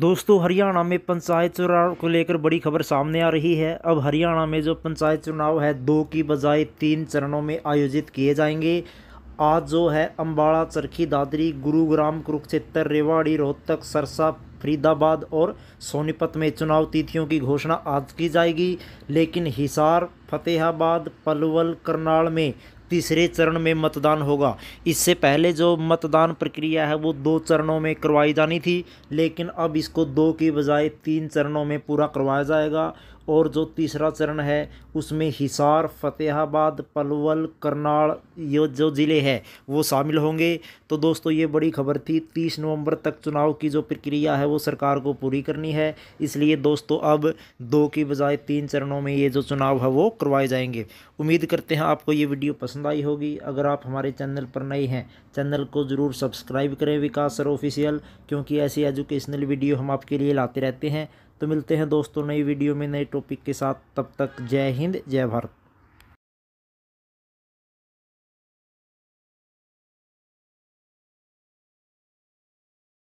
दोस्तों हरियाणा में पंचायत चुनाव को लेकर बड़ी खबर सामने आ रही है अब हरियाणा में जो पंचायत चुनाव है दो की बजाय तीन चरणों में आयोजित किए जाएंगे आज जो है अम्बाड़ा चरखी दादरी गुरुग्राम कुरुक्षेत्र रेवाड़ी रोहतक सरसा फरीदाबाद और सोनीपत में चुनाव तिथियों की घोषणा आज की जाएगी लेकिन हिसार फतेहाबाद पलवल करनाल में तीसरे चरण में मतदान होगा इससे पहले जो मतदान प्रक्रिया है वो दो चरणों में करवाई जानी थी लेकिन अब इसको दो की बजाय तीन चरणों में पूरा करवाया जाएगा और जो तीसरा चरण है उसमें हिसार फतेहाबाद पलवल करनाल ये जो ज़िले हैं वो शामिल होंगे तो दोस्तों ये बड़ी खबर थी तीस नवंबर तक चुनाव की जो प्रक्रिया है वो सरकार को पूरी करनी है इसलिए दोस्तों अब दो की बजाय तीन चरणों में ये जो चुनाव है वो करवाए जाएंगे उम्मीद करते हैं आपको ये वीडियो पसंद आई होगी अगर आप हमारे चैनल पर नए हैं चैनल को ज़रूर सब्सक्राइब करें विकास सर ऑफिशियल क्योंकि ऐसी एजुकेशनल वीडियो हम आपके लिए लाते रहते हैं तो मिलते हैं दोस्तों नई वीडियो में नए टॉपिक के साथ तब तक जय हिंद जय भारत